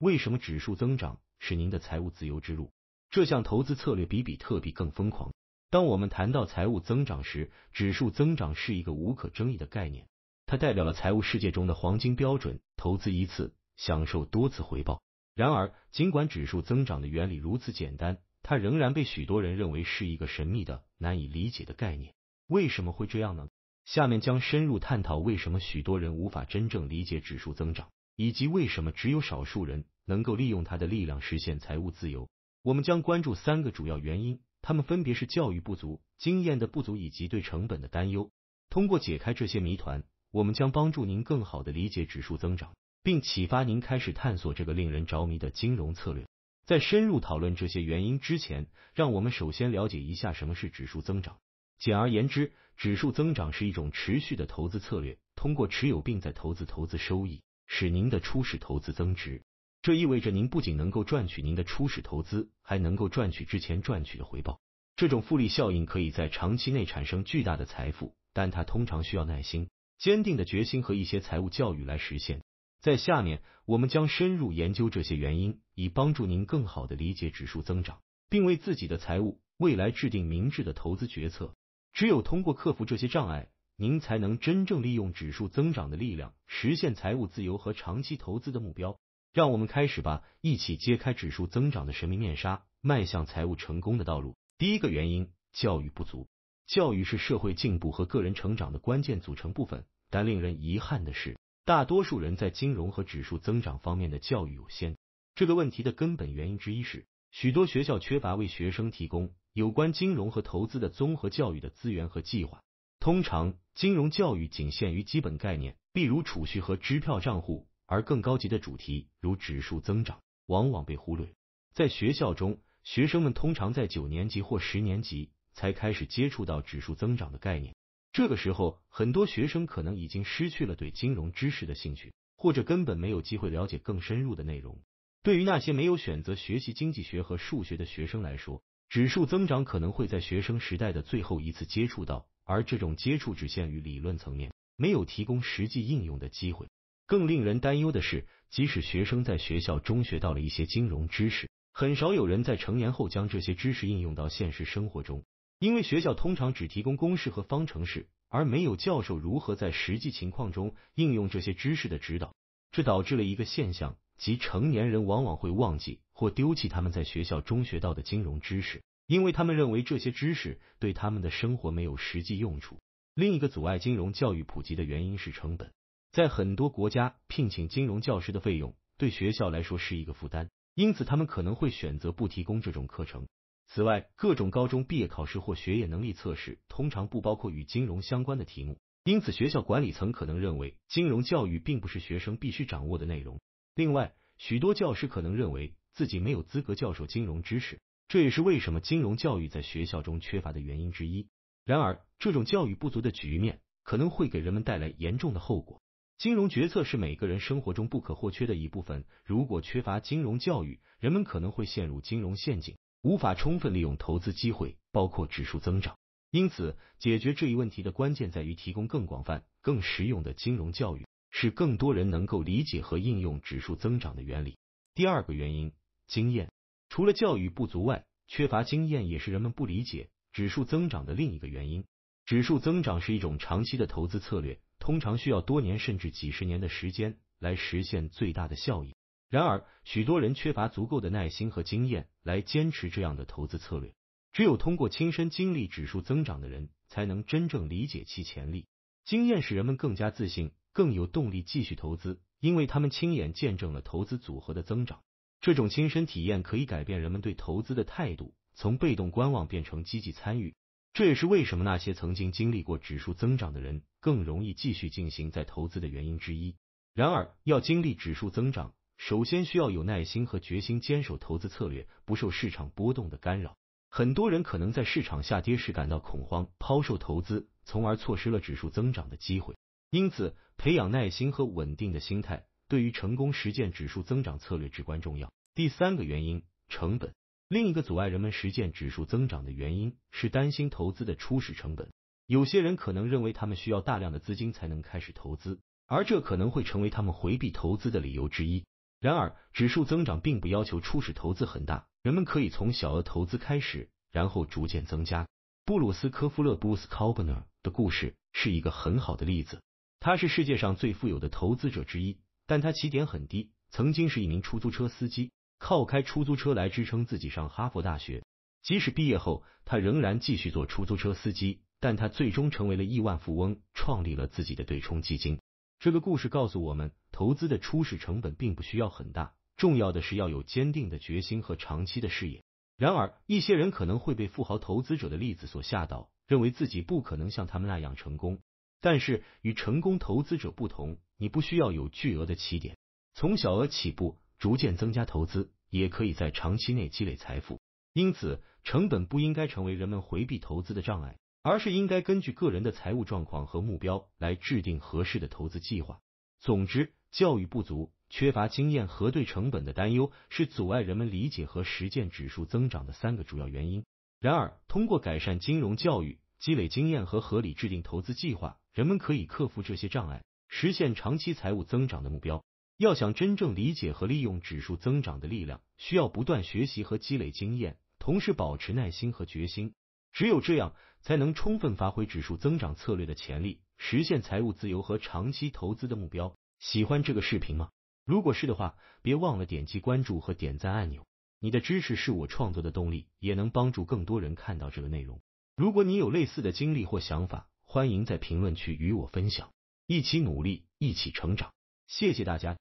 为什么指数增长是您的财务自由之路？这项投资策略比比特币更疯狂。当我们谈到财务增长时，指数增长是一个无可争议的概念，它代表了财务世界中的黄金标准：投资一次，享受多次回报。然而，尽管指数增长的原理如此简单，它仍然被许多人认为是一个神秘的、难以理解的概念。为什么会这样呢？下面将深入探讨为什么许多人无法真正理解指数增长。以及为什么只有少数人能够利用它的力量实现财务自由？我们将关注三个主要原因，它们分别是教育不足、经验的不足以及对成本的担忧。通过解开这些谜团，我们将帮助您更好地理解指数增长，并启发您开始探索这个令人着迷的金融策略。在深入讨论这些原因之前，让我们首先了解一下什么是指数增长。简而言之，指数增长是一种持续的投资策略，通过持有并在投资投资收益。使您的初始投资增值，这意味着您不仅能够赚取您的初始投资，还能够赚取之前赚取的回报。这种复利效应可以在长期内产生巨大的财富，但它通常需要耐心、坚定的决心和一些财务教育来实现。在下面，我们将深入研究这些原因，以帮助您更好的理解指数增长，并为自己的财务未来制定明智的投资决策。只有通过克服这些障碍。您才能真正利用指数增长的力量，实现财务自由和长期投资的目标。让我们开始吧，一起揭开指数增长的神秘面纱，迈向财务成功的道路。第一个原因，教育不足。教育是社会进步和个人成长的关键组成部分，但令人遗憾的是，大多数人在金融和指数增长方面的教育有限。这个问题的根本原因之一是，许多学校缺乏为学生提供有关金融和投资的综合教育的资源和计划。通常，金融教育仅限于基本概念，例如储蓄和支票账户，而更高级的主题，如指数增长，往往被忽略。在学校中，学生们通常在九年级或十年级才开始接触到指数增长的概念。这个时候，很多学生可能已经失去了对金融知识的兴趣，或者根本没有机会了解更深入的内容。对于那些没有选择学习经济学和数学的学生来说，指数增长可能会在学生时代的最后一次接触到。而这种接触只限于理论层面，没有提供实际应用的机会。更令人担忧的是，即使学生在学校中学到了一些金融知识，很少有人在成年后将这些知识应用到现实生活中。因为学校通常只提供公式和方程式，而没有教授如何在实际情况中应用这些知识的指导。这导致了一个现象，即成年人往往会忘记或丢弃他们在学校中学到的金融知识。因为他们认为这些知识对他们的生活没有实际用处。另一个阻碍金融教育普及的原因是成本，在很多国家，聘请金融教师的费用对学校来说是一个负担，因此他们可能会选择不提供这种课程。此外，各种高中毕业考试或学业能力测试通常不包括与金融相关的题目，因此学校管理层可能认为金融教育并不是学生必须掌握的内容。另外，许多教师可能认为自己没有资格教授金融知识。这也是为什么金融教育在学校中缺乏的原因之一。然而，这种教育不足的局面可能会给人们带来严重的后果。金融决策是每个人生活中不可或缺的一部分。如果缺乏金融教育，人们可能会陷入金融陷阱，无法充分利用投资机会，包括指数增长。因此，解决这一问题的关键在于提供更广泛、更实用的金融教育，使更多人能够理解和应用指数增长的原理。第二个原因，经验。除了教育不足外，缺乏经验也是人们不理解指数增长的另一个原因。指数增长是一种长期的投资策略，通常需要多年甚至几十年的时间来实现最大的效益。然而，许多人缺乏足够的耐心和经验来坚持这样的投资策略。只有通过亲身经历指数增长的人，才能真正理解其潜力。经验使人们更加自信，更有动力继续投资，因为他们亲眼见证了投资组合的增长。这种亲身体验可以改变人们对投资的态度，从被动观望变成积极参与。这也是为什么那些曾经经历过指数增长的人更容易继续进行再投资的原因之一。然而，要经历指数增长，首先需要有耐心和决心，坚守投资策略，不受市场波动的干扰。很多人可能在市场下跌时感到恐慌，抛售投资，从而错失了指数增长的机会。因此，培养耐心和稳定的心态。对于成功实践指数增长策略至关重要。第三个原因，成本。另一个阻碍人们实践指数增长的原因是担心投资的初始成本。有些人可能认为他们需要大量的资金才能开始投资，而这可能会成为他们回避投资的理由之一。然而，指数增长并不要求初始投资很大，人们可以从小额投资开始，然后逐渐增加。布鲁斯科夫勒 （Bruce Cobner） 的故事是一个很好的例子。他是世界上最富有的投资者之一。但他起点很低，曾经是一名出租车司机，靠开出租车来支撑自己上哈佛大学。即使毕业后，他仍然继续做出租车司机，但他最终成为了亿万富翁，创立了自己的对冲基金。这个故事告诉我们，投资的初始成本并不需要很大，重要的是要有坚定的决心和长期的视野。然而，一些人可能会被富豪投资者的例子所吓倒，认为自己不可能像他们那样成功。但是，与成功投资者不同，你不需要有巨额的起点，从小额起步，逐渐增加投资，也可以在长期内积累财富。因此，成本不应该成为人们回避投资的障碍，而是应该根据个人的财务状况和目标来制定合适的投资计划。总之，教育不足、缺乏经验和对成本的担忧，是阻碍人们理解和实践指数增长的三个主要原因。然而，通过改善金融教育、积累经验和合理制定投资计划，人们可以克服这些障碍，实现长期财务增长的目标。要想真正理解和利用指数增长的力量，需要不断学习和积累经验，同时保持耐心和决心。只有这样，才能充分发挥指数增长策略的潜力，实现财务自由和长期投资的目标。喜欢这个视频吗？如果是的话，别忘了点击关注和点赞按钮。你的支持是我创作的动力，也能帮助更多人看到这个内容。如果你有类似的经历或想法，欢迎在评论区与我分享，一起努力，一起成长。谢谢大家。